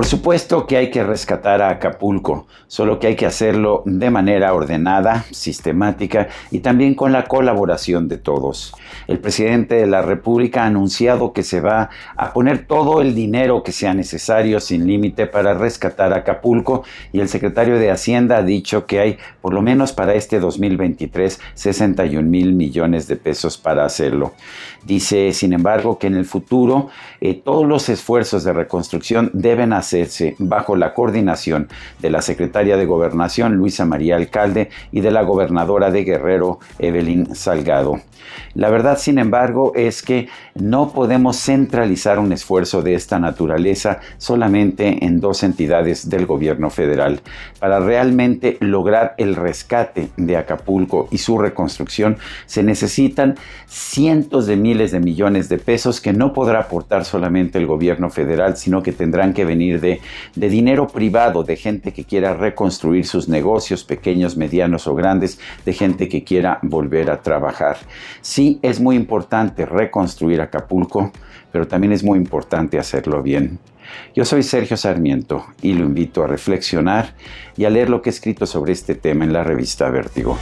Por supuesto que hay que rescatar a Acapulco, solo que hay que hacerlo de manera ordenada, sistemática y también con la colaboración de todos. El presidente de la República ha anunciado que se va a poner todo el dinero que sea necesario sin límite para rescatar a Acapulco y el secretario de Hacienda ha dicho que hay, por lo menos para este 2023, 61 mil millones de pesos para hacerlo. Dice, sin embargo, que en el futuro eh, todos los esfuerzos de reconstrucción deben hacer bajo la coordinación de la secretaria de Gobernación Luisa María Alcalde y de la gobernadora de Guerrero Evelyn Salgado. La verdad, sin embargo, es que no podemos centralizar un esfuerzo de esta naturaleza solamente en dos entidades del gobierno federal. Para realmente lograr el rescate de Acapulco y su reconstrucción se necesitan cientos de miles de millones de pesos que no podrá aportar solamente el gobierno federal, sino que tendrán que venir de, dinero privado, de gente que quiera reconstruir sus negocios pequeños, medianos o grandes, de gente que quiera volver a trabajar. Sí, es muy importante reconstruir Acapulco, pero también es muy importante hacerlo bien. Yo soy Sergio Sarmiento y lo invito a reflexionar y a leer lo que he escrito sobre este tema en la revista Vértigo.